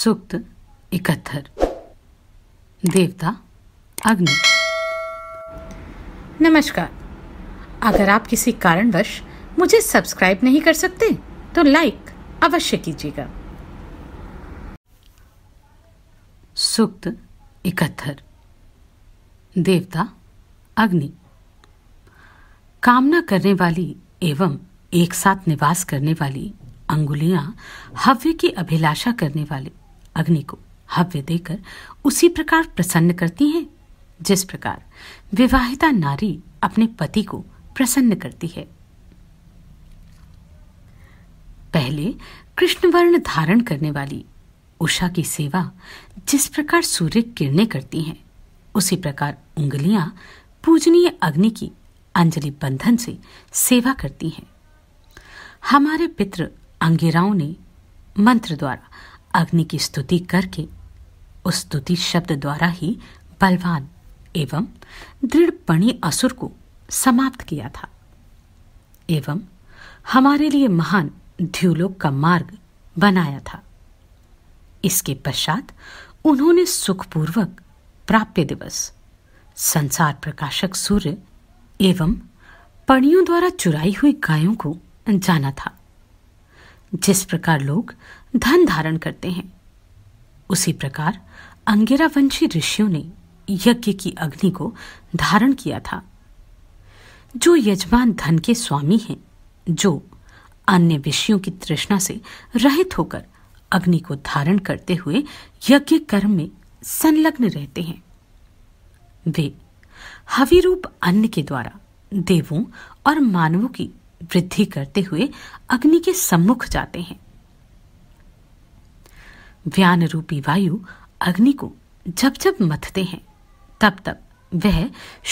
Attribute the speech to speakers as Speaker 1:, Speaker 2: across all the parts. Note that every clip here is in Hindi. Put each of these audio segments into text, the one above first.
Speaker 1: सुक्त इकहत्तर देवता अग्नि नमस्कार अगर आप किसी कारणवश मुझे सब्सक्राइब नहीं कर सकते तो लाइक अवश्य कीजिएगा सुक्त इकहत्तर देवता अग्नि कामना करने वाली एवं एक साथ निवास करने वाली अंगुलियां हव्य की अभिलाषा करने वाले अग्नि को हव्य देकर उसी प्रकार प्रसन्न करती हैं जिस प्रकार विवाहिता नारी अपने पति को प्रसन्न करती है पहले कृष्ण वर्ण धारण करने वाली उषा की सेवा जिस प्रकार सूर्य किरणें करती हैं उसी प्रकार उंगलियां पूजनीय अग्नि की अंजलि बंधन से सेवा करती हैं हमारे पितृ अंगिराओं ने मंत्र द्वारा अग्नि की स्तुति करके उस स्तुति शब्द द्वारा ही बलवान एवं दृढ़पणी असुर को समाप्त किया था एवं हमारे लिए महान द्यूलोक का मार्ग बनाया था इसके पश्चात उन्होंने सुखपूर्वक प्राप्य दिवस संसार प्रकाशक सूर्य एवं पणियों द्वारा चुराई हुई गायों को जाना था जिस प्रकार लोग धन धारण करते हैं उसी प्रकार अंगेरावंशी ऋषियों ने यज्ञ की अग्नि को धारण किया था जो यजमान धन के स्वामी हैं जो अन्य विषयों की तृष्णा से रहित होकर अग्नि को धारण करते हुए यज्ञ कर्म में संलग्न रहते हैं वे हवि रूप अन्न के द्वारा देवों और मानवों की वृद्धि करते हुए अग्नि के सम्मुख जाते हैं व्यान रूपी वायु अग्नि को जब जब मथते हैं तब तब वह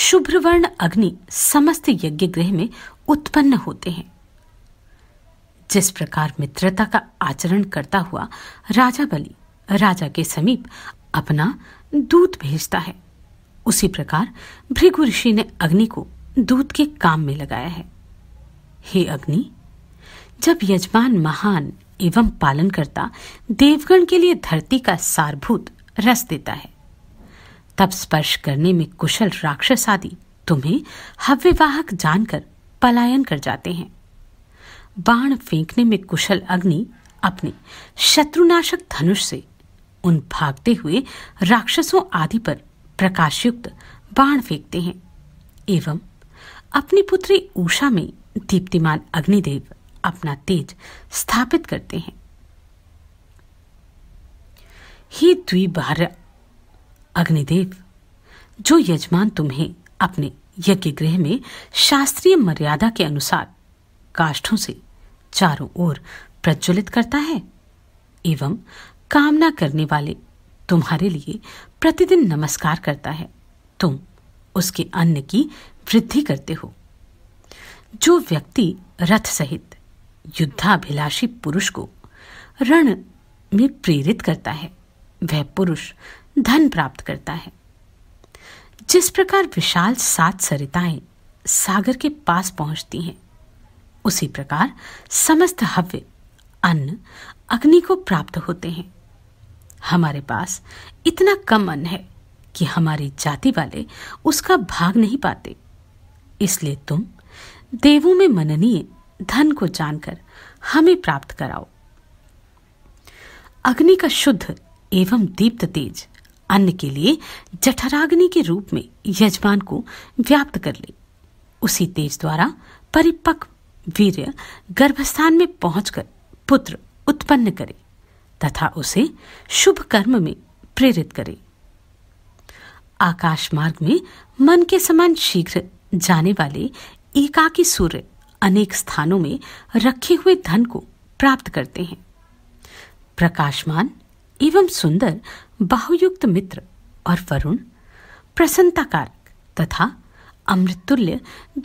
Speaker 1: शुभ्रवर्ण अग्नि समस्त यज्ञ गृह में उत्पन्न होते हैं जिस प्रकार मित्रता का आचरण करता हुआ राजा बलि राजा के समीप अपना दूध भेजता है उसी प्रकार भृगु ऋषि ने अग्नि को दूध के काम में लगाया है हे अग्नि जब यजमान महान एवं पालन करता देवगण के लिए धरती का सारभूत रस देता है तब स्पर्श करने में कुशल राक्षस आदि तुम्हें हव्यवाहक जानकर पलायन कर जाते हैं बाण फेंकने में कुशल अग्नि अपने शत्रुनाशक धनुष से उन भागते हुए राक्षसों आदि पर प्रकाशयुक्त बाण फेंकते हैं एवं अपनी पुत्री उषा में दीप्तिमान अग्निदेव अपना तेज स्थापित करते हैं ही द्विबार अग्निदेव जो यजमान तुम्हें अपने यज्ञ गृह में शास्त्रीय मर्यादा के अनुसार काष्ठों से चारों ओर प्रज्वलित करता है एवं कामना करने वाले तुम्हारे लिए प्रतिदिन नमस्कार करता है तुम उसके अन्न की वृद्धि करते हो जो व्यक्ति रथ सहित युद्धाभिलाषी पुरुष को रण में प्रेरित करता है वह पुरुष धन प्राप्त करता है जिस प्रकार विशाल सात सरिताएं सागर के पास पहुंचती हैं उसी प्रकार समस्त हव्य अन्न अग्नि को प्राप्त होते हैं हमारे पास इतना कम अन्न है कि हमारी जाति वाले उसका भाग नहीं पाते इसलिए तुम देवों में मननीय धन को जानकर हमें प्राप्त कराओ अग्नि का शुद्ध एवं दीप्त तेज अन्न के लिए जठराग्नि के रूप में यजमान को व्याप्त कर ले उसी तेज द्वारा परिपक्व वीर्य गर्भस्थान में पहुंचकर पुत्र उत्पन्न करे तथा उसे शुभ कर्म में प्रेरित करे आकाश मार्ग में मन के समान शीघ्र जाने वाले एकाकी सूर्य अनेक स्थानों में रखे हुए धन को प्राप्त करते हैं प्रकाशमान एवं सुंदर बाहुयुक्त मित्र और वरुण प्रसन्नताकार तथा अमृतुल्य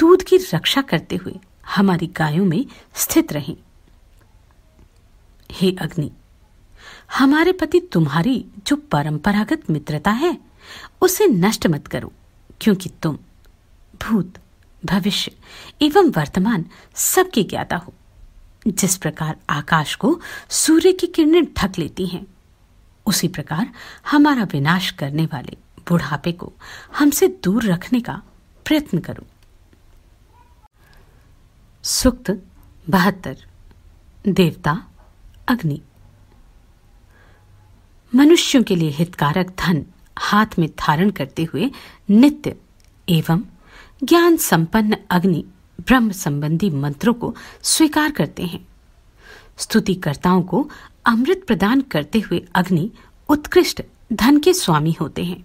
Speaker 1: दूध की रक्षा करते हुए हमारी गायों में स्थित रहे हे अग्नि हमारे पति तुम्हारी जो परंपरागत मित्रता है उसे नष्ट मत करो क्योंकि तुम भूत भविष्य एवं वर्तमान सबकी ज्ञाता हो जिस प्रकार आकाश को सूर्य की किरणें ढक लेती हैं उसी प्रकार हमारा विनाश करने वाले बुढ़ापे को हमसे दूर रखने का प्रयत्न करो सुक्त बहत्तर देवता अग्नि मनुष्यों के लिए हितकारक धन हाथ में धारण करते हुए नित्य एवं ज्ञान संपन्न अग्नि ब्रह्म संबंधी मंत्रों को स्वीकार करते हैं स्तुतिकर्ताओं को अमृत प्रदान करते हुए अग्नि उत्कृष्ट धन के स्वामी होते हैं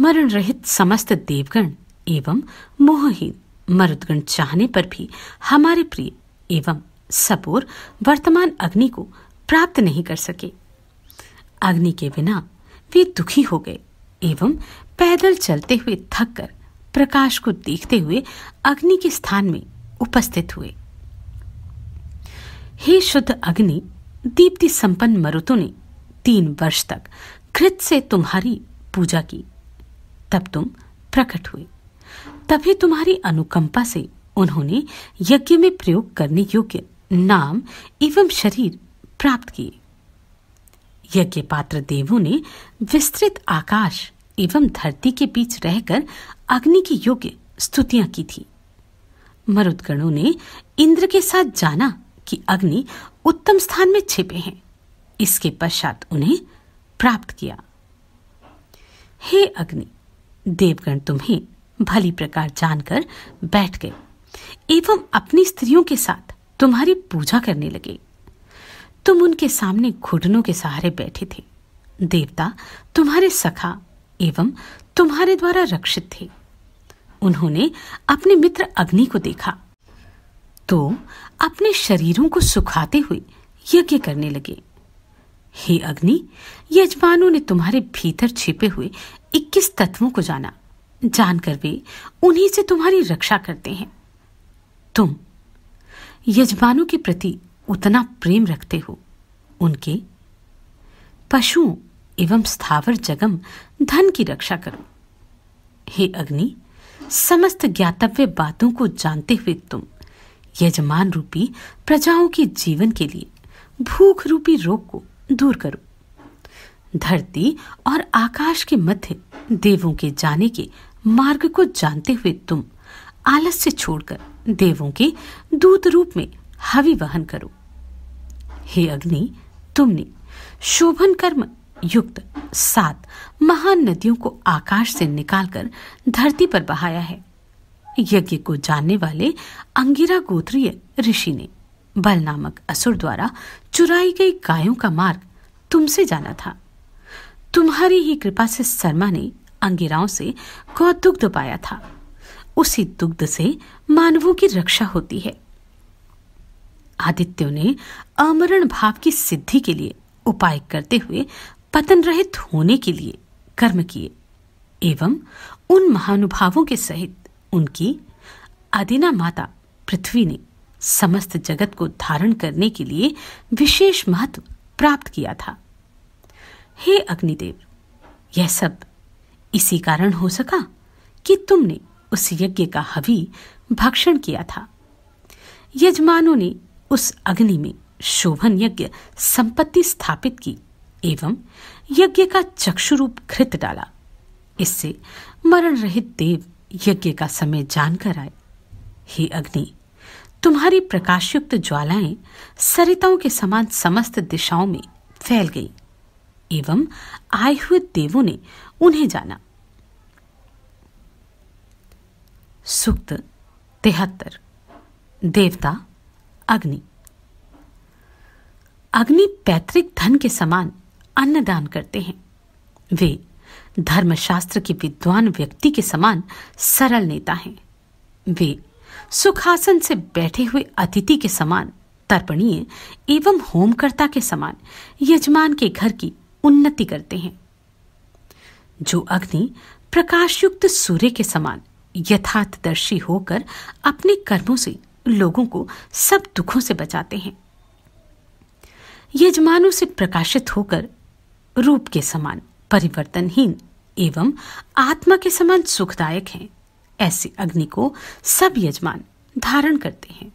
Speaker 1: मरण रहित समस्त देवगण एवं मोहहीन मरुदगण चाहने पर भी हमारे प्रिय एवं सपोर वर्तमान अग्नि को प्राप्त नहीं कर सके अग्नि के बिना वे दुखी हो गए एवं पैदल चलते हुए थक कर प्रकाश को देखते हुए अग्नि के स्थान में उपस्थित हुए हे शुद्ध अग्नि दीप्ति संपन्न मरुतो ने तीन वर्ष तक कृत से तुम्हारी पूजा की तब तुम प्रकट हुए तभी तुम्हारी अनुकंपा से उन्होंने यज्ञ में प्रयोग करने योग्य नाम एवं शरीर प्राप्त किए यज्ञ पात्र देवों ने विस्तृत आकाश एवं धरती के बीच रहकर अग्नि के योग्य स्तुतियां की थी मरुदगणों ने इंद्र के साथ जाना कि अग्नि उत्तम स्थान में छिपे हैं इसके पश्चात उन्हें प्राप्त किया हे अग्नि देवगण तुम्हें भली प्रकार जानकर बैठ गए एवं अपनी स्त्रियों के साथ तुम्हारी पूजा करने लगे तुम उनके सामने घुटनों के सहारे बैठे थे देवता तुम्हारे सखा एवं तुम्हारे द्वारा रक्षित थे उन्होंने अपने मित्र अग्नि को देखा तो अपने शरीरों को सुखाते हुए यज्ञ करने लगे हे अग्नि यजमानों ने तुम्हारे भीतर छिपे हुए 21 तत्वों को जाना जानकर वे उन्हीं से तुम्हारी रक्षा करते हैं तुम यजमानों के प्रति उतना प्रेम रखते हो उनके पशुओं एवं स्थावर जगम धन की रक्षा करो हे अग्नि समस्त ज्ञातव्य बातों को जानते हुए तुम यजमान रूपी प्रजाओं के जीवन के लिए भूख रूपी रोग को दूर करो धरती और आकाश के मध्य देवों के जाने के मार्ग को जानते हुए तुम आलस्य छोड़कर देवों के दूत रूप में हवि वहन करो हे अग्नि तुमने शोभन कर्म युक्त सात महान नदियों को आकाश से निकालकर धरती पर बहाया है यज्ञ को जानने वाले अंगिरा गोत्रीय ऋषि ने बल नामक असुर द्वारा चुराई गई गायों का मार्ग तुमसे जाना था तुम्हारी ही कृपा से शर्मा ने अंगिराओं से गौ दुग्ध पाया था उसी दुग्ध से मानवों की रक्षा होती है आदित्यों ने अमरण भाव की सिद्धि के लिए उपाय करते हुए पतन रहित होने के लिए कर्म किए एवं उन महानुभावों के सहित उनकी आदिना माता पृथ्वी ने समस्त जगत को धारण करने के लिए विशेष महत्व प्राप्त किया था हे अग्निदेव यह सब इसी कारण हो सका कि तुमने उस यज्ञ का हवि भक्षण किया था यजमानों ने उस अग्नि में शोभन यज्ञ संपत्ति स्थापित की एवं यज्ञ का चक्षुरूप घृत डाला इससे मरण रहित देव यज्ञ का समय जानकर आए हे अग्नि तुम्हारी प्रकाशयुक्त ज्वालाएं सरिताओं के समान समस्त दिशाओं में फैल गई एवं आए हुए देवों ने उन्हें जाना सूक्त तिहत्तर देवता अग्नि अग्नि पैतृक धन के समान अन्न दान करते हैं वे धर्मशास्त्र के विद्वान व्यक्ति के समान सरल नेता हैं वे सुखासन से बैठे हुए अतिथि के समान तर्पणीय एवं होमकर्ता के समान यजमान के घर की उन्नति करते हैं जो अग्नि प्रकाशयुक्त सूर्य के समान यथार्थदर्शी होकर अपने कर्मों से लोगों को सब दुखों से बचाते हैं यजमानों से प्रकाशित होकर रूप के समान परिवर्तनहीन एवं आत्मा के समान सुखदायक हैं ऐसे अग्नि को सब यजमान धारण करते हैं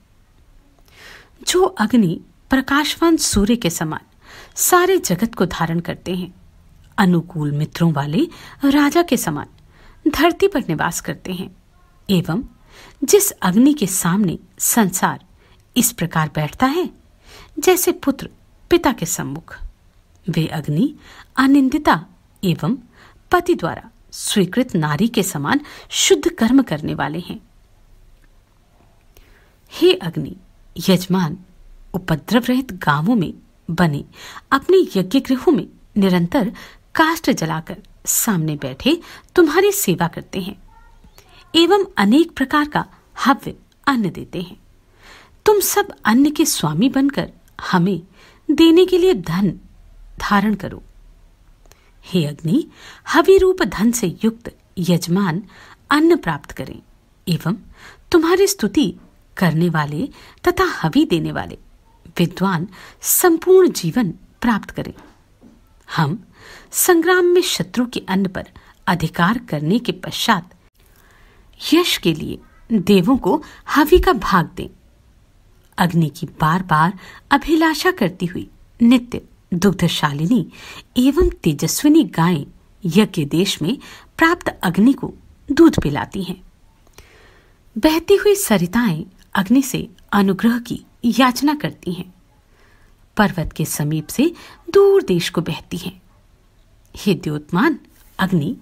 Speaker 1: जो अग्नि प्रकाशवान सूर्य के समान सारे जगत को धारण करते हैं अनुकूल मित्रों वाले राजा के समान धरती पर निवास करते हैं एवं जिस अग्नि के सामने संसार इस प्रकार बैठता है जैसे पुत्र पिता के सम्मुख वे अग्नि अनिंदिता एवं पति द्वारा स्वीकृत नारी के समान शुद्ध कर्म करने वाले हैं हे अग्नि यजमान उपद्रव रहित गांवों में बने अपने यज्ञ गृहों में निरंतर काष्ट जलाकर सामने बैठे तुम्हारी सेवा करते हैं एवं अनेक प्रकार का हव्य अन्न देते हैं तुम सब अन्न के स्वामी बनकर हमें देने के लिए धन धारण करो हे अग्नि हवि रूप धन से युक्त यजमान अन्न प्राप्त करें एवं तुम्हारी स्तुति करने वाले तथा हवि देने वाले विद्वान संपूर्ण जीवन प्राप्त करें हम संग्राम में शत्रु के अन्न पर अधिकार करने के पश्चात यश के लिए देवों को हवि का भाग दें अग्नि की बार बार अभिलाषा करती हुई नित्य दुग्धशालिनी एवं तेजस्विनी गायें यज्ञ देश में प्राप्त अग्नि को दूध पिलाती हैं बहती हुई सरिताएं अग्नि से अनुग्रह की याचना करती हैं पर्वत के समीप से दूर देश को बहती हैं हे द्योतमान अग्नि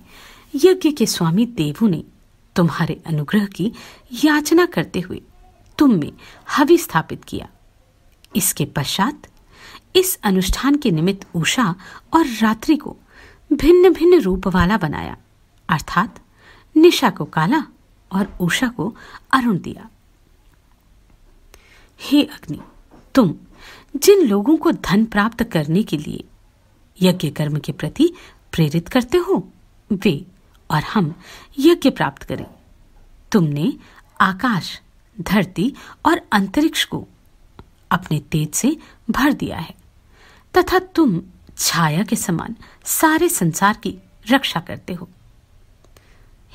Speaker 1: यज्ञ के स्वामी देवु ने तुम्हारे अनुग्रह की याचना करते हुए तुम में हवि स्थापित किया इसके पश्चात इस अनुष्ठान के निमित्त उषा और रात्रि को भिन्न भिन्न रूप वाला बनाया अर्थात निशा को काला और उषा को अरुण दिया हे अग्नि तुम जिन लोगों को धन प्राप्त करने के लिए यज्ञ कर्म के प्रति प्रेरित करते हो वे और हम यज्ञ प्राप्त करें तुमने आकाश धरती और अंतरिक्ष को अपने तेज से भर दिया है तथा तुम छाया के समान सारे संसार की रक्षा करते हो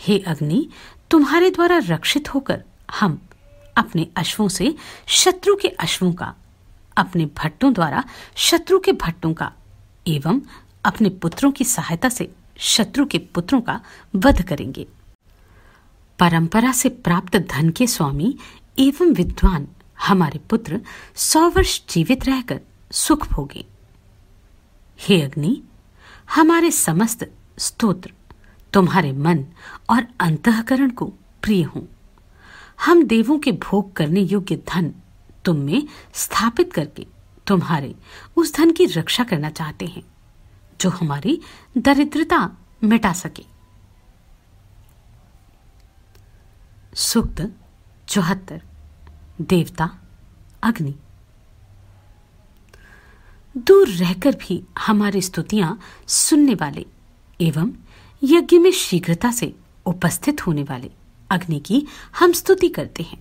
Speaker 1: हे अग्नि तुम्हारे द्वारा रक्षित होकर हम अपने अश्वों से शत्रु के अश्वों का अपने भट्टों द्वारा शत्रु के भट्टों का एवं अपने पुत्रों की सहायता से शत्रु के पुत्रों का वध करेंगे परंपरा से प्राप्त धन के स्वामी एवं विद्वान हमारे पुत्र सौ वर्ष जीवित रहकर सुख भोगें हे अग्नि हमारे समस्त स्तोत्र तुम्हारे मन और अंतकरण को प्रिय हों हम देवों के भोग करने योग्य धन तुम में स्थापित करके तुम्हारे उस धन की रक्षा करना चाहते हैं जो हमारी दरिद्रता मिटा सके सुक्त चौहत्तर देवता अग्नि दूर रहकर भी हमारी स्तुतियां सुनने वाले एवं यज्ञ में शीघ्रता से उपस्थित होने वाले अग्नि की हम स्तुति करते हैं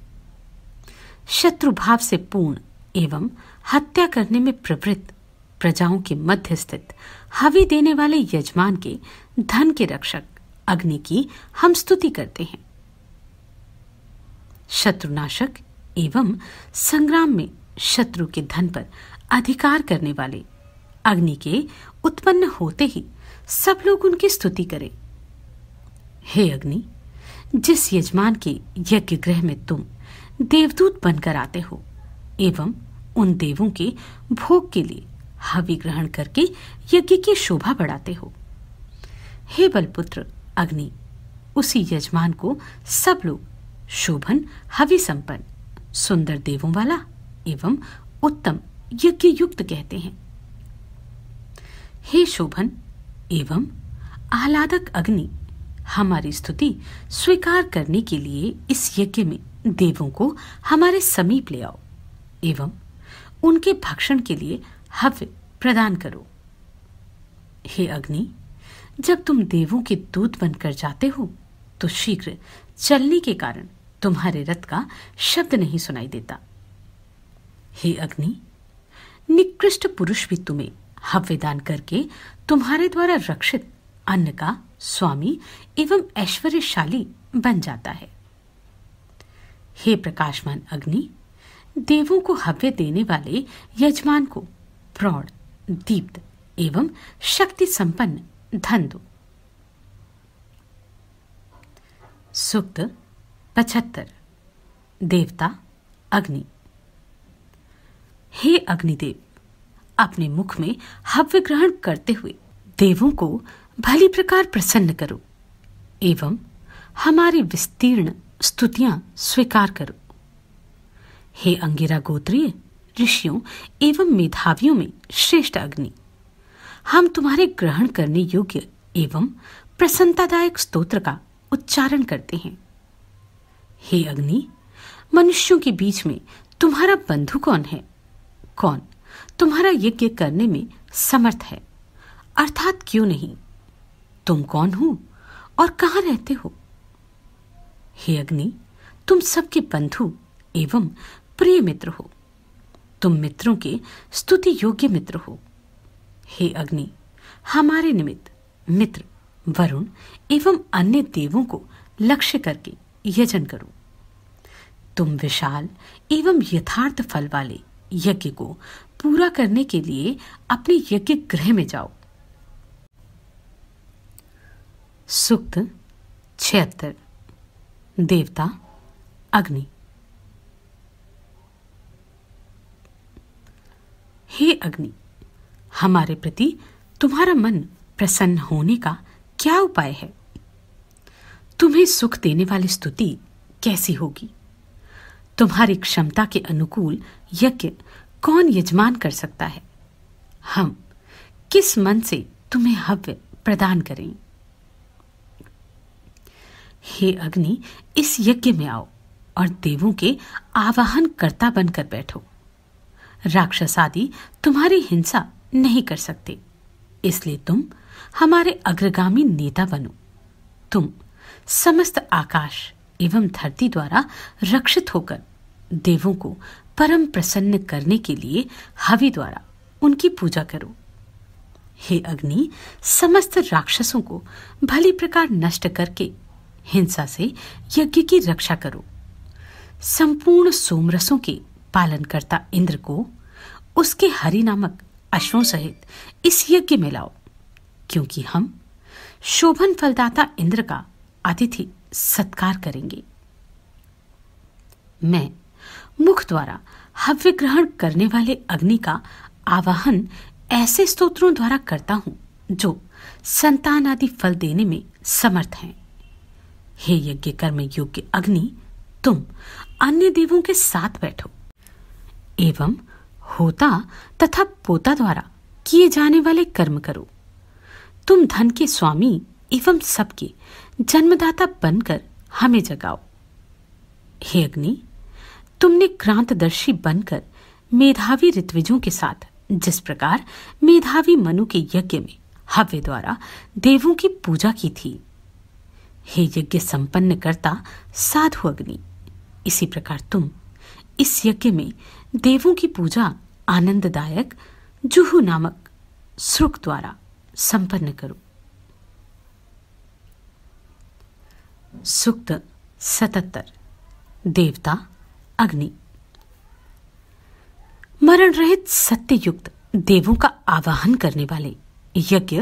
Speaker 1: शत्रु भाव से पूर्ण एवं हत्या करने में प्रवृत्त प्रजाओं के मध्य स्थित हवि देने वाले यजमान के धन के रक्षक अग्नि की हम स्तुति करते हैं शत्रुनाशक एवं संग्राम में शत्रु के धन पर अधिकार करने वाले अग्नि के उत्पन्न होते ही सब लोग उनकी स्तुति करें हे अग्नि जिस यजमान के यज्ञ ग्रह में तुम देवदूत बनकर आते हो एवं उन देवों के भोग के लिए हवि ग्रहण करके यज्ञ की शोभा बढ़ाते हो हे बलपुत्र अग्नि उसी यजमान को सब लोग शोभन हवि संपन्न सुंदर देवों वाला एवं उत्तम यज्ञ युक्त कहते हैं हे शोभन एवं आह्लादक अग्नि हमारी स्तुति स्वीकार करने के लिए इस यज्ञ में देवों को हमारे समीप ले आओ एवं उनके भक्षण के लिए हव्य प्रदान करो हे अग्नि जब तुम देवों के दूत बनकर जाते हो तो शीघ्र चलने के कारण तुम्हारे रथ का शब्द नहीं सुनाई देता हे अग्नि निकृष्ट पुरुष भी तुम्हें हव्यदान करके तुम्हारे द्वारा रक्षित अन्न का स्वामी एवं ऐश्वर्यशाली बन जाता है हे प्रकाशमान अग्नि देवों को हव्य देने वाले यजमान को प्रौढ़ दीप्त एवं शक्ति संपन्न धन दो सूक्त पचहत्तर देवता अग्नि हे अग्निदेव अपने मुख में हव्य ग्रहण करते हुए देवों को भली प्रकार प्रसन्न करो एवं हमारी विस्तीर्ण स्तुतियां स्वीकार करो हे अंगिरा गोत्रीय ऋषियों एवं मेधावियों में श्रेष्ठ अग्नि हम तुम्हारे ग्रहण करने योग्य एवं प्रसन्नतादायक स्तोत्र का उच्चारण करते हैं हे अग्नि मनुष्यों के बीच में तुम्हारा बंधु कौन है कौन तुम्हारा यज्ञ करने में समर्थ है अर्थात क्यों नहीं तुम कौन हो और कहा रहते हो हे अग्नि तुम सबके बंधु एवं प्रिय मित्र हो तुम मित्रों के स्तुति योग्य मित्र हो हे अग्नि हमारे निमित्त मित्र वरुण एवं अन्य देवों को लक्ष्य करके यजन करो तुम विशाल एवं यथार्थ फल वाले यज्ञ को पूरा करने के लिए अपने यज्ञ गृह में जाओ सुक्त छिहत्तर देवता अग्नि हे अग्नि हमारे प्रति तुम्हारा मन प्रसन्न होने का क्या उपाय है तुम्हें सुख देने वाली स्तुति कैसी होगी तुम्हारी क्षमता के अनुकूल यज्ञ कौन यजमान कर सकता है हम किस मन से तुम्हें हव्य प्रदान करें हे अग्नि इस यज्ञ में आओ और देवों के आवाहन करता बनकर बैठो राक्षस आदि तुम्हारी हिंसा नहीं कर सकते इसलिए तुम हमारे अग्रगामी नेता बनो तुम समस्त आकाश एवं धरती द्वारा रक्षित होकर देवों को परम प्रसन्न करने के लिए हवि द्वारा उनकी पूजा करो हे अग्नि समस्त राक्षसों को भली प्रकार नष्ट करके हिंसा से यज्ञ की रक्षा करो संपूर्ण सोमरसों के पालनकर्ता इंद्र को उसके हरि नामक अश्वों सहित इस यज्ञ में लाओ क्योंकि हम शोभन फलदाता इंद्र का अतिथि सत्कार करेंगे मैं मुख द्वारा हव्य ग्रहण करने वाले अग्नि का आवाहन ऐसे स्तोत्रों द्वारा करता हूं जो संतान आदि फल देने में समर्थ हैं हे यज्ञ कर्म योग्य अग्नि तुम अन्य देवों के साथ बैठो एवं होता तथा पोता द्वारा किए जाने वाले कर्म करो तुम धन के स्वामी एवं सबके जन्मदाता बनकर हमें जगाओ हे अग्नि तुमने क्रांतदर्शी बनकर मेधावी ऋत्विजों के साथ जिस प्रकार मेधावी मनु के यज्ञ में हव्य द्वारा देवों की पूजा की थी हे यज्ञ संपन्न करता साधु अग्नि इसी प्रकार तुम इस यज्ञ में देवों की पूजा आनंददायक जुहू नामक श्रुक द्वारा संपन्न करो सुक्त सतहत्तर देवता अग्नि मरण रहित सत्य युक्त देवों का आवाहन करने वाले यज्ञ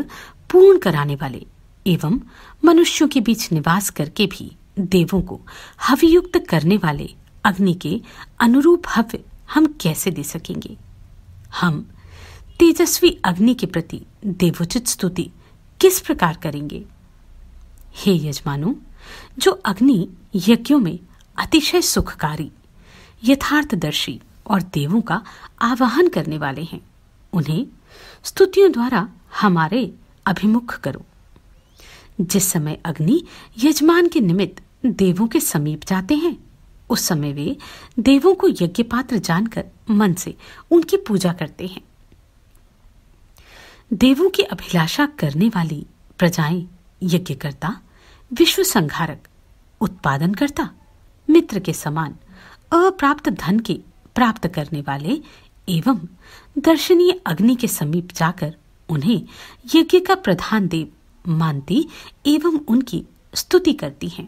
Speaker 1: पूर्ण कराने वाले एवं मनुष्यों के बीच निवास करके भी देवों को हवियुक्त करने वाले अग्नि के अनुरूप हव्य हम कैसे दे सकेंगे हम तेजस्वी अग्नि के प्रति देवोचित स्तुति किस प्रकार करेंगे हे यजमानों जो अग्नि यज्ञों में अतिशय सुखकारी यथार्थदर्शी और देवों का आवाहन करने वाले हैं उन्हें स्तुतियों द्वारा हमारे अभिमुख करो जिस समय अग्नि यजमान के निमित्त देवों के समीप जाते हैं उस समय वे देवों को यज्ञ पात्र जानकर मन से उनकी पूजा करते हैं देवों की अभिलाषा करने वाली प्रजाएं यज्ञकर्ता विश्व संघारक उत्पादनकर्ता मित्र के समान अप्राप्त धन के प्राप्त करने वाले एवं दर्शनीय अग्नि के समीप जाकर उन्हें यज्ञ का प्रधान देव मानती एवं उनकी स्तुति करती हैं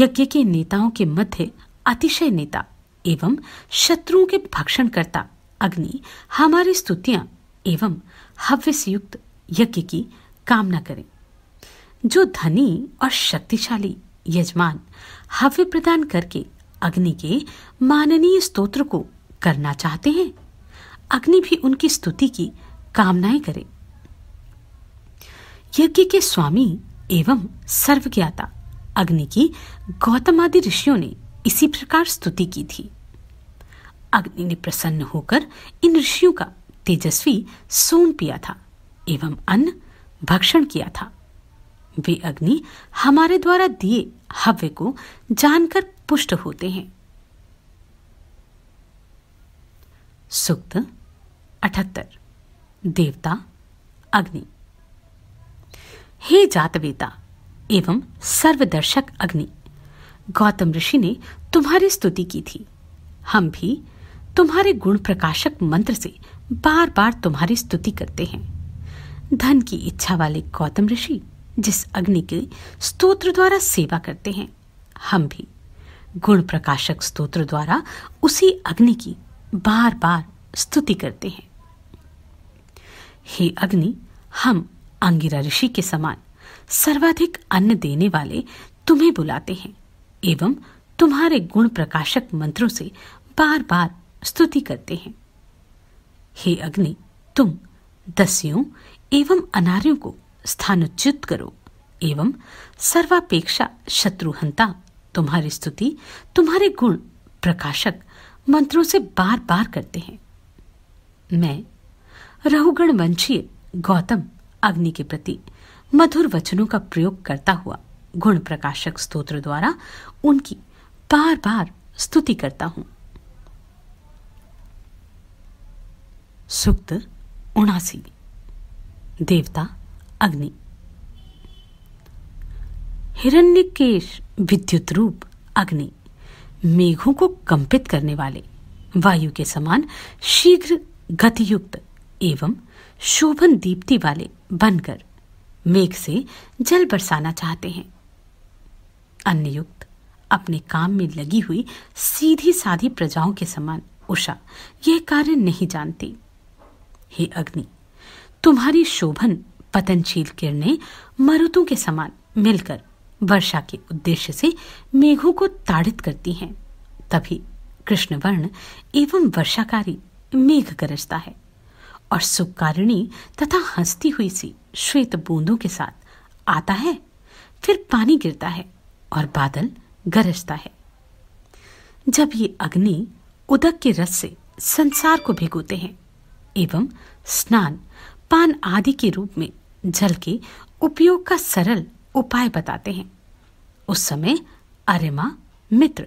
Speaker 1: यज्ञ के नेताओं के मध्य अतिशय नेता एवं शत्रुओं के भक्षण करता अग्नि हमारी स्तुतियां एवं हव्य से युक्त यज्ञ की कामना करें जो धनी और शक्तिशाली यजमान हव्य प्रदान करके अग्नि के माननीय स्तोत्र को करना चाहते हैं अग्नि भी उनकी स्तुति की कामनाएं करे यज्ञ के स्वामी एवं सर्वज्ञाता अग्नि की गौतम आदि ऋषियों ने इसी प्रकार स्तुति की थी अग्नि ने प्रसन्न होकर इन ऋषियों का तेजस्वी सोम पिया था एवं अन्न भक्षण किया था वे अग्नि हमारे द्वारा दिए हव्य को जानकर पुष्ट होते हैं सुक्त अठहत्तर देवता अग्नि हे जातवेता एवं सर्वदर्शक अग्नि गौतम ऋषि ने तुम्हारी स्तुति की थी हम भी तुम्हारे गुण प्रकाशक मंत्र से बार बार तुम्हारी स्तुति करते हैं धन की इच्छा वाले गौतम ऋषि जिस अग्नि के स्तोत्र द्वारा सेवा करते हैं हम भी गुण प्रकाशक स्तोत्र द्वारा उसी अग्नि की बार बार स्तुति करते हैं हे अग्नि हम अंगिरा ऋषि के समान सर्वाधिक अन्न देने वाले तुम्हें बुलाते हैं एवं तुम्हारे गुण प्रकाशक मंत्रों से बार बार स्तुति करते हैं हे अग्नि तुम दस्यों एवं अनार्यों को स्थानोच्युत करो एवं सर्वापेक्षा शत्रुहंता तुम्हारी स्तुति तुम्हारे गुण प्रकाशक मंत्रों से बार बार करते हैं मैं रहुगण वंशीय गौतम अग्नि के प्रति मधुर वचनों का प्रयोग करता हुआ गुण प्रकाशक स्तोत्र द्वारा उनकी बार बार स्तुति करता हूं सुक्त उनासी देवता अग्नि हिरण्यकेश विद्युत रूप अग्नि मेघों को कंपित करने वाले वायु के समान शीघ्र गतियुक्त एवं शोभन दीप्ति वाले बनकर मेघ से जल बरसाना चाहते हैं युक्त अपने काम में लगी हुई सीधी साधी प्रजाओं के समान उषा यह कार्य नहीं जानती हे अग्नि तुम्हारी शोभन पतनशील किरणें मरुतों के समान मिलकर वर्षा के उद्देश्य से मेघों को ताड़ित करती हैं तभी कृष्णवर्ण एवं वर्षाकारी मेघ गरजता है और सुकारिणी तथा हंसती हुई सी श्वेत बूंदों के साथ आता है फिर पानी गिरता है और बादल गरजता है जब ये अग्नि उदक के रस से संसार को भिगोते हैं एवं स्नान पान आदि के रूप में जल के उपयोग का सरल उपाय बताते हैं उस समय अरिमा मित्र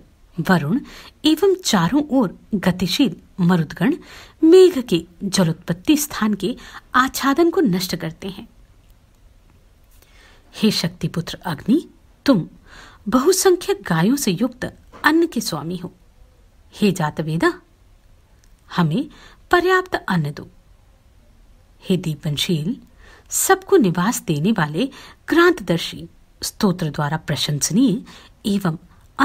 Speaker 1: वरुण एवं चारों ओर गतिशील मरुदगण मेघ के जलोत्पत्ति स्थान के आच्छादन को नष्ट करते हैं हे शक्तिपुत्र अग्नि तुम बहुसंख्यक गायों से युक्त अन्न के स्वामी हो हे जातवेदा हमें पर्याप्त अन्न दो हे दीपनशील सबको निवास देने वाले क्रांतदर्शी स्तोत्र द्वारा प्रशंसनीय एवं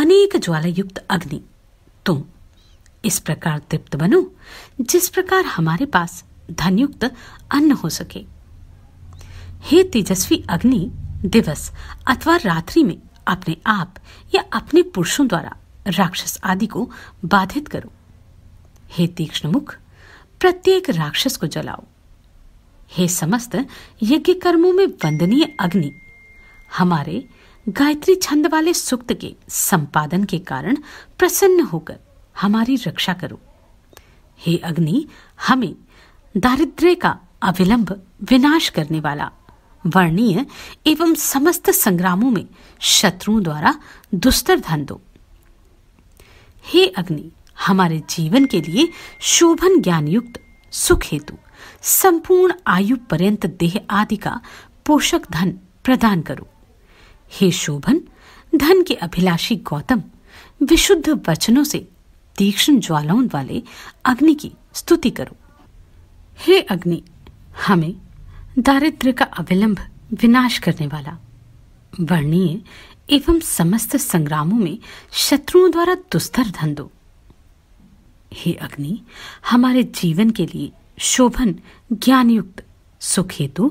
Speaker 1: अनेक ज्वालायुक्त अग्नि तुम इस प्रकार तृप्त बनो जिस प्रकार हमारे पास धनयुक्त अन्न हो सके हे तेजस्वी अग्नि दिवस अथवा रात्रि में अपने आप या अपने पुरुषों द्वारा राक्षस आदि को बाधित करो हे तीक्ष्ण मुख प्रत्येक राक्षस को जलाओ हे समस्त यज्ञ कर्मों में वंदनीय अग्नि हमारे गायत्री छंद वाले सुक्त के संपादन के कारण प्रसन्न होकर हमारी रक्षा करो हे अग्नि हमें दारिद्र्य का अविलंब विनाश करने वाला वर्णीय एवं समस्त संग्रामों में शत्रुओं द्वारा दुस्तर धन दो हे अग्नि हमारे जीवन के लिए शोभन ज्ञान युक्त सुख हेतु संपूर्ण आयु पर्यंत देह आदि का पोषक धन प्रदान करो हे शोभन धन के अभिलाषी गौतम विशुद्ध वचनों से तीक्ष्ण ज्वालाओं वाले अग्नि की स्तुति करो हे अग्नि हमें दारिद्र का अविलंब विनाश करने वाला वर्णीय एवं समस्त संग्रामों में शत्रुओं द्वारा दुस्तर धन दो हे अग्नि हमारे जीवन के लिए शोभन ज्ञानयुक्त सुख हेतु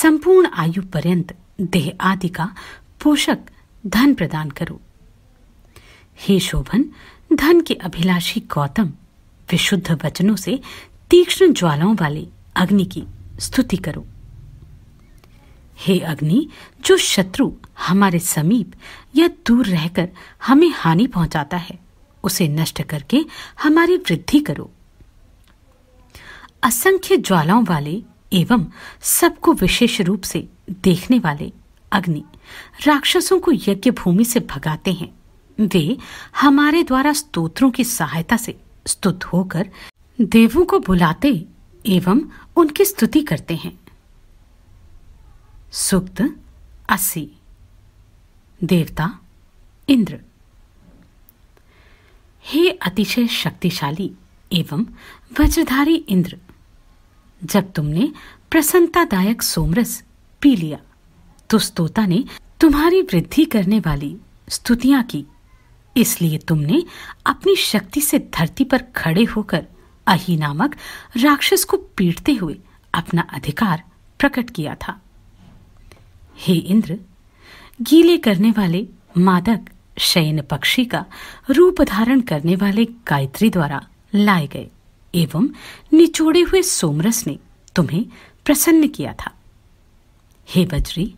Speaker 1: संपूर्ण आयु पर्यंत देह आदि का पोषक धन प्रदान करो हे शोभन धन के अभिलाषी गौतम विशुद्ध वचनों से तीक्ष्ण ज्वालाओं वाले अग्नि की स्तुति करो हे अग्नि जो शत्रु हमारे समीप या दूर रहकर हमें हानि पहुंचाता है उसे नष्ट करके हमारी वृद्धि करो असंख्य ज्वालाओं वाले एवं सबको विशेष रूप से देखने वाले अग्नि राक्षसों को यज्ञ भूमि से भगाते हैं वे हमारे द्वारा स्तोत्रों की सहायता से स्तुत होकर देवों को बुलाते एवं उनकी स्तुति करते हैं सुप्त अस्सी देवता इंद्र हे अतिशय शक्तिशाली एवं वज्रधारी इंद्र जब तुमने प्रसन्नतादायक सोमरस पी लिया तो स्तोता ने तुम्हारी वृद्धि करने वाली स्तुतियां की इसलिए तुमने अपनी शक्ति से धरती पर खड़े होकर अहि नामक राक्षस को पीटते हुए अपना अधिकार प्रकट किया था हे इंद्र गीले करने वाले मादक शयन पक्षी का रूप धारण करने वाले गायत्री द्वारा लाए गए एवं निचोड़े हुए सोमरस ने तुम्हें प्रसन्न किया था हे बजरी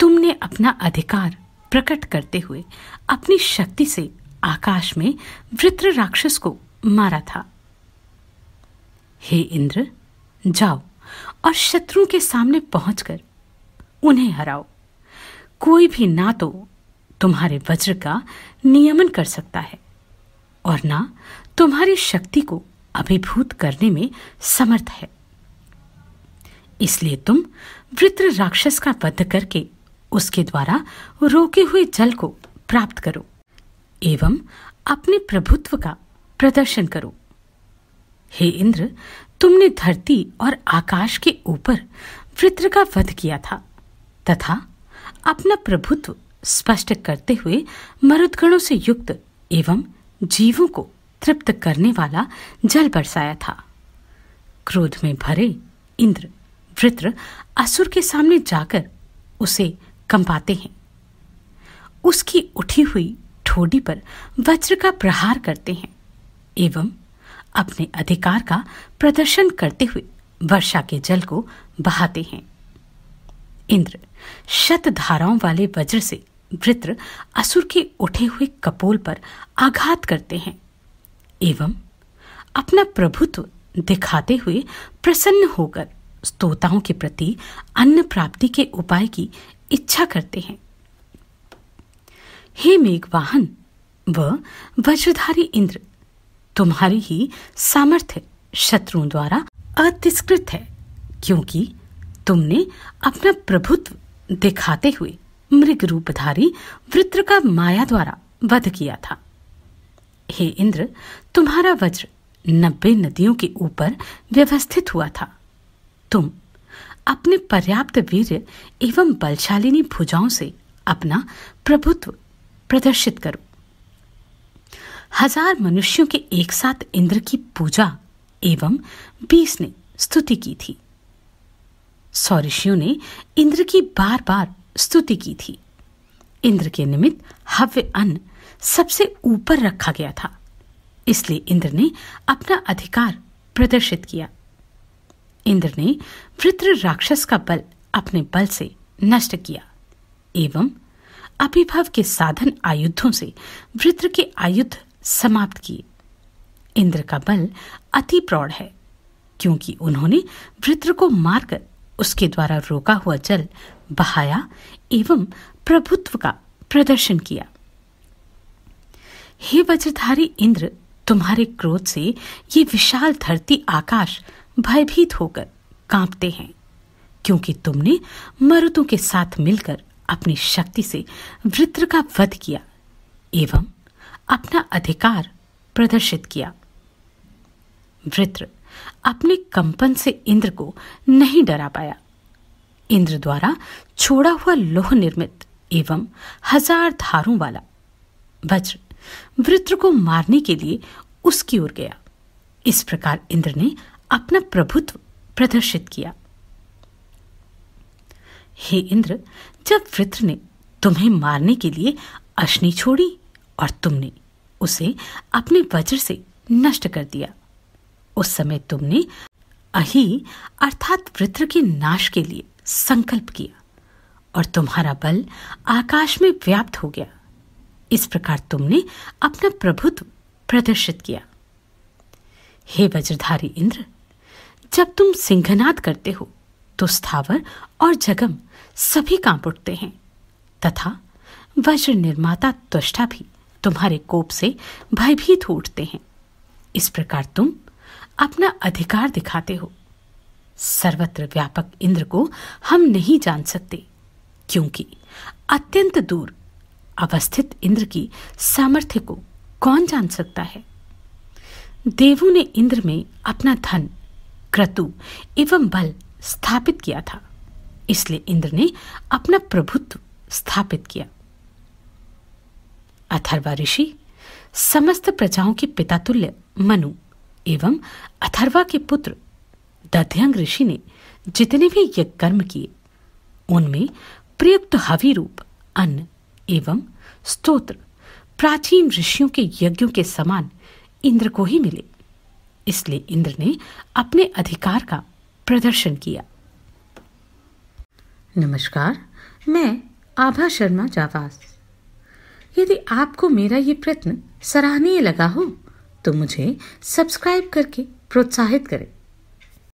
Speaker 1: तुमने अपना अधिकार प्रकट करते हुए अपनी शक्ति से आकाश में वृत्र राक्षस को मारा था हे इंद्र जाओ और शत्रु के सामने पहुंचकर उन्हें हराओ कोई भी ना तो तुम्हारे वज्र का नियमन कर सकता है और ना तुम्हारी शक्ति को अभिभूत करने में समर्थ है इसलिए तुम वृत्र राक्षस का वध करके उसके द्वारा रोके हुए जल को प्राप्त करो एवं अपने प्रभुत्व का प्रदर्शन करो हे इंद्र तुमने धरती और आकाश के ऊपर वृत्र का वध किया था तथा अपना प्रभुत्व स्पष्ट करते हुए मरुदगणों से युक्त एवं जीवों को तृप्त करने वाला जल बरसाया था क्रोध में भरे इंद्र वृत्र असुर के सामने जाकर उसे कंपाते हैं उसकी उठी हुई ठोडी पर वज्र का प्रहार करते हैं एवं अपने अधिकार का प्रदर्शन करते हुए वर्षा के जल को बहाते हैं इंद्र शत धाराओं वाले वज्र से वृत्र असुर के उठे हुए कपोल पर आघात करते हैं एवं अपना प्रभुत्व दिखाते हुए प्रसन्न होकर स्तोताओं के प्रति अन्न प्राप्ति के उपाय की इच्छा करते हैं हे मेघवाहन व वज्रधारी इंद्र तुम्हारी ही सामर्थ्य शत्रुओं द्वारा अतिष्कृत है क्योंकि तुमने अपना प्रभुत्व दिखाते हुए मृग रूपधारी वृत्र का माया द्वारा वध किया था हे इंद्र तुम्हारा वज्र नब्बे नदियों के ऊपर व्यवस्थित हुआ था तुम अपने पर्याप्त वीर एवं बलशालिनी भुजाओं से अपना प्रभुत्व प्रदर्शित करो हजार मनुष्यों के एक साथ इंद्र की पूजा एवं बीस ने स्तुति की थी सौ ऋषियों ने इंद्र की बार बार स्तुति की थी इंद्र के निमित्त हव्य अन्न सबसे ऊपर रखा गया था इसलिए इंद्र ने अपना अधिकार प्रदर्शित किया इंद्र ने वृत्र राक्षस का बल अपने बल से नष्ट किया एवं अभिभव के साधन आयुद्धों से वृत्र के आयुध समाप्त किए इंद्र का बल अति प्रौढ़ है क्योंकि उन्होंने वृत्र को मारकर उसके द्वारा रोका हुआ जल बहाया एवं प्रभुत्व का प्रदर्शन किया हे वज्रधारी इंद्र तुम्हारे क्रोध से ये विशाल धरती आकाश भयभीत होकर कांपते हैं क्योंकि तुमने मरुतों के साथ मिलकर अपनी शक्ति से वृत्र का वध किया एवं अपना अधिकार प्रदर्शित किया वृत्र अपने कंपन से इंद्र को नहीं डरा पाया इंद्र द्वारा छोड़ा हुआ लोह निर्मित एवं हजार धारों वाला वज्र वृत्र को मारने के लिए उसकी ओर गया इस प्रकार इंद्र ने अपना प्रभुत्व प्रदर्शित किया हे इंद्र जब वृत्र ने तुम्हें मारने के लिए अश्नि छोड़ी और तुमने उसे अपने वज्र से नष्ट कर दिया उस समय तुमने अही अर्थात वृत्र के नाश के लिए संकल्प किया और तुम्हारा बल आकाश में व्याप्त हो गया इस प्रकार तुमने अपना प्रभुत्व प्रदर्शित किया हे वज्रधारी इंद्र जब तुम सिंहनाद करते हो तो स्थावर और जगम सभी कांप उठते हैं तथा वज्र निर्माता त्वष्टा भी तुम्हारे कोप से भयभीत हो उठते हैं इस प्रकार तुम अपना अधिकार दिखाते हो सर्वत्र व्यापक इंद्र को हम नहीं जान सकते क्योंकि अत्यंत दूर अवस्थित इंद्र की सामर्थ्य को कौन जान सकता है देवू ने इंद्र में अपना धन क्रतु एवं बल स्थापित किया था इसलिए इंद्र ने अपना प्रभुत्व स्थापित किया अथर्वा ऋषि समस्त प्रजाओं के पिता तुल्य मनु एवं अथर्वा के पुत्र दध्यंग ऋषि ने जितने भी यज्ञ कर्म किए उनमें प्रयुक्त हवि रूप अन्न एवं स्तोत्र प्राचीन ऋषियों के यज्ञों के समान इंद्र को ही मिले इसलिए इंद्र ने अपने अधिकार का प्रदर्शन किया नमस्कार मैं आभा शर्मा जावास यदि आपको मेरा ये प्रयत्न सराहनीय लगा हो तो मुझे सब्सक्राइब करके प्रोत्साहित करें